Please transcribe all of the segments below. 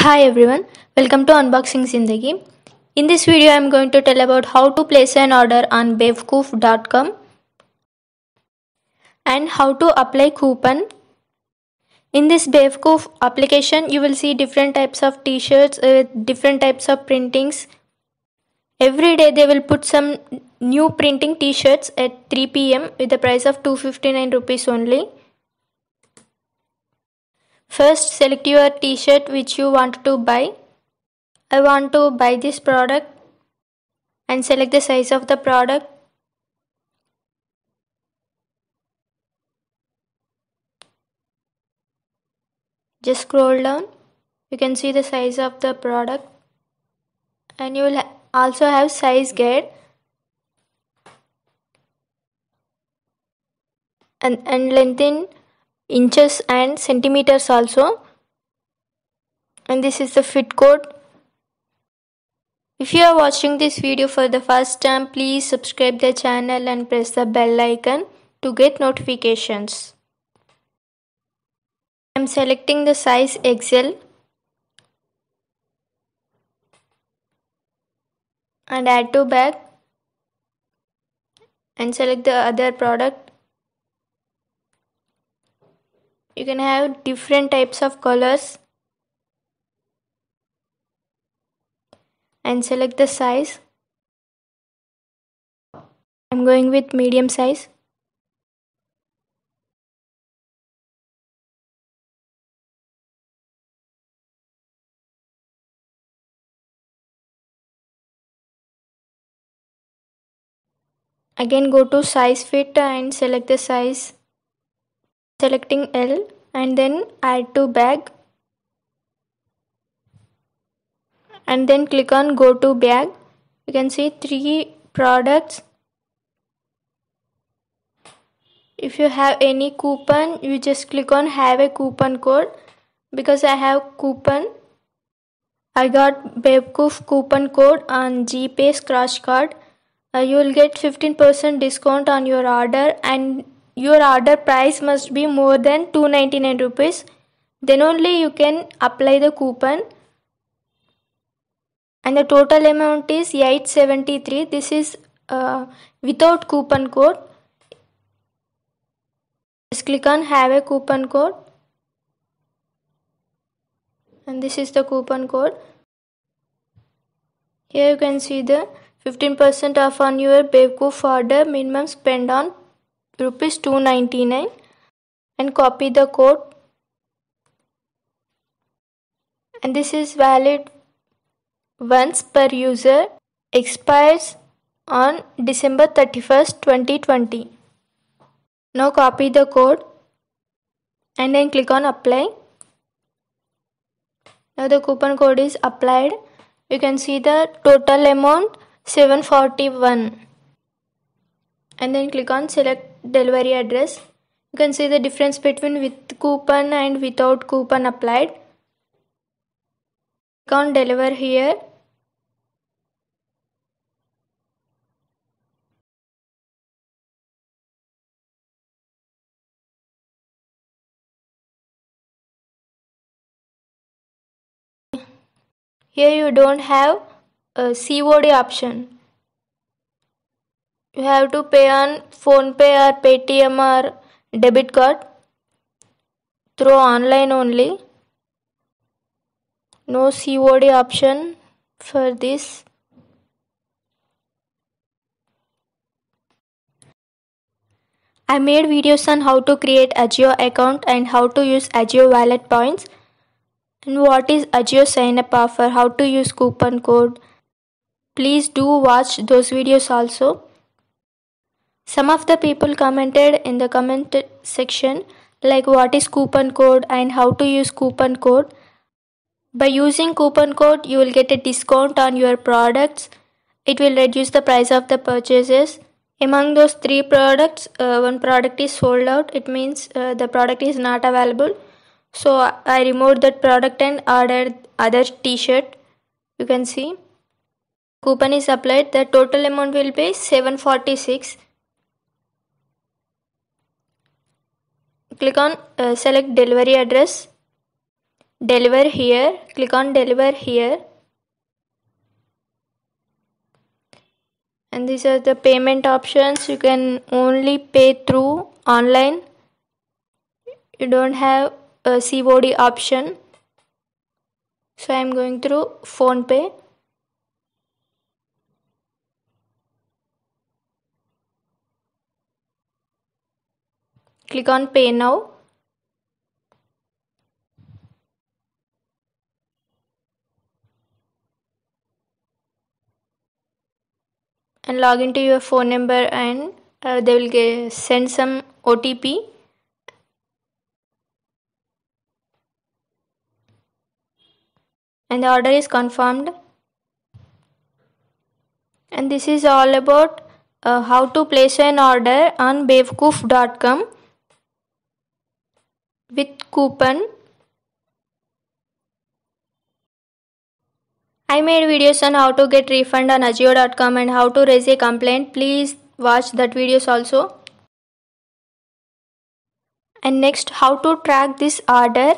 Hi everyone, welcome to Unboxing Zindagi. In this video, I am going to tell about how to place an order on bevkoof.com and how to apply coupon. In this Bevkoof application, you will see different types of t-shirts with different types of printings. Every day they will put some new printing t-shirts at 3 pm with the price of 259 rupees only. First select your t-shirt which you want to buy. I want to buy this product and select the size of the product. Just scroll down. You can see the size of the product and you will also have size guide and, and lengthen inches and centimeters also and this is the fit code if you are watching this video for the first time please subscribe the channel and press the bell icon to get notifications I am selecting the size XL and add to bag and select the other product you can have different types of colors and select the size I'm going with medium size again go to size fit and select the size selecting L and then add to bag and then click on go to bag you can see three products if you have any coupon you just click on have a coupon code because I have coupon I got Babkoof coupon code on GPay scratch card uh, you will get 15% discount on your order and your order price must be more than 299 rupees then only you can apply the coupon and the total amount is 873 this is uh, without coupon code just click on have a coupon code and this is the coupon code here you can see the 15% off on your Bevco order minimum spend on rupees 299 and copy the code and this is valid once per user expires on December 31st 2020 now copy the code and then click on apply now the coupon code is applied you can see the total amount 741 and then click on select delivery address you can see the difference between with coupon and without coupon applied click on deliver here here you don't have a COD option you have to pay on phone pay or paytm or debit card through online only no cod option for this i made videos on how to create agio account and how to use agio wallet points and what is agio sign up offer how to use coupon code please do watch those videos also some of the people commented in the comment section like what is coupon code and how to use coupon code. By using coupon code you will get a discount on your products. It will reduce the price of the purchases. Among those three products, uh, one product is sold out. It means uh, the product is not available. So I removed that product and ordered other t-shirt. You can see coupon is applied. The total amount will be 746 click on uh, select delivery address deliver here click on deliver here and these are the payment options you can only pay through online you don't have a COD option so I am going through phone pay click on pay now and log into your phone number and uh, they will get, send some OTP and the order is confirmed and this is all about uh, how to place an order on bevkoof.com with coupon. I made videos on how to get refund on Ajio.com and how to raise a complaint. Please watch that videos also. And next how to track this order.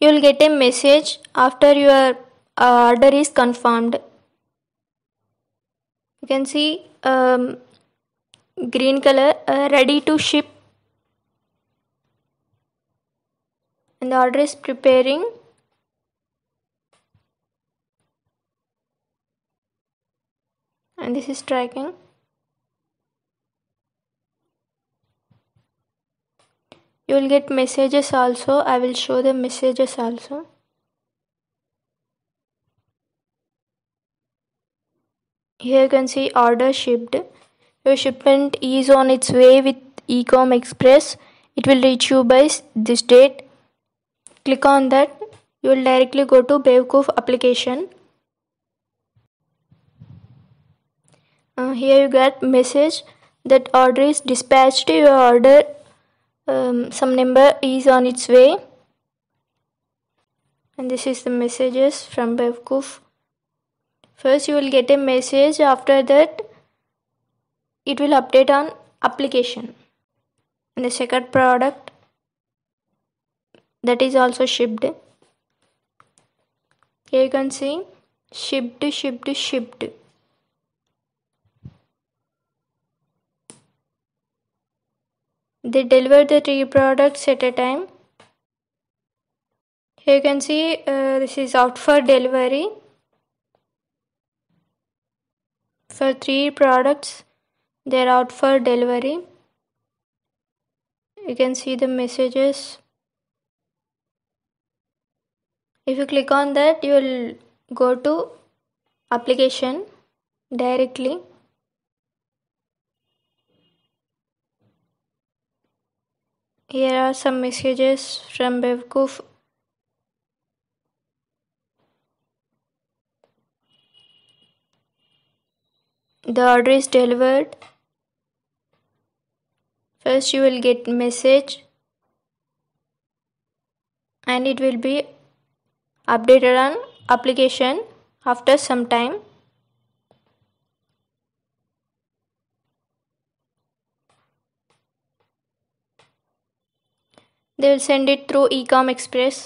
You will get a message after your uh, order is confirmed. You can see um, green color uh, ready to ship and the order is preparing and this is tracking you will get messages also i will show the messages also here you can see order shipped your shipment is on its way with ecom express it will reach you by this date click on that you will directly go to Bravecoof application uh, here you get message that order is dispatched your order um, some number is on its way and this is the messages from Bravecoof first you will get a message after that it will update on application and the second product that is also shipped here you can see shipped shipped shipped they deliver the three products at a time here you can see uh, this is out for delivery for three products they're out for delivery you can see the messages if you click on that you will go to application directly here are some messages from Bevkoof the order is delivered first you will get message and it will be updated an application after some time they will send it through ecom express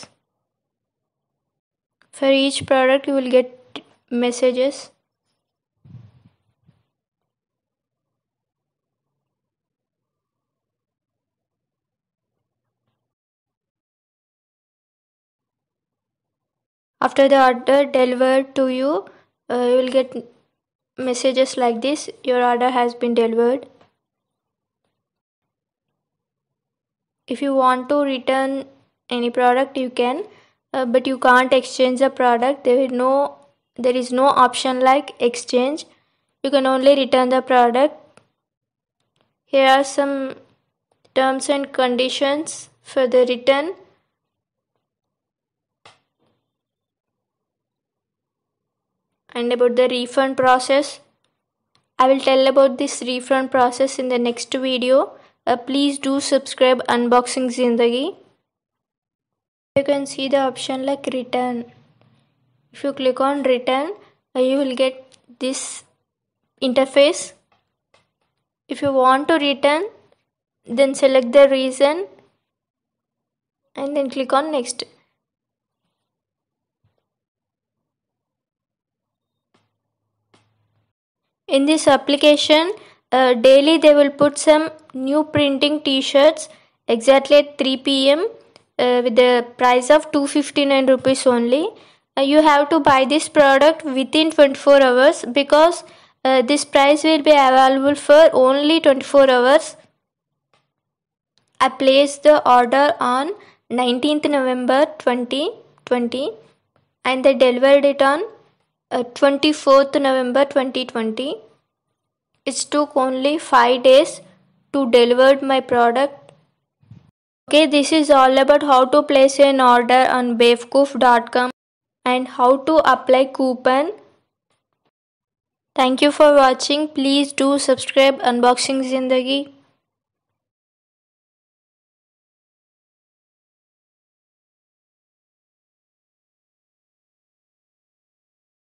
for each product you will get messages after the order delivered to you uh, you will get messages like this your order has been delivered if you want to return any product you can uh, but you can't exchange the product there is no there is no option like exchange you can only return the product here are some terms and conditions for the return and about the refund process. I will tell about this refund process in the next video. Uh, please do subscribe Unboxing Zindagi. You can see the option like return. If you click on return, uh, you will get this interface. If you want to return, then select the reason and then click on next. In this application, uh, daily they will put some new printing t-shirts exactly at 3 pm uh, with the price of 259 rupees only. Uh, you have to buy this product within 24 hours because uh, this price will be available for only 24 hours. I placed the order on 19th November 2020 and they delivered it on 24th uh, November 2020. It took only 5 days to deliver my product. Okay, this is all about how to place an order on bevcoof.com and how to apply coupon. Thank you for watching. Please do subscribe Unboxing Zindagi.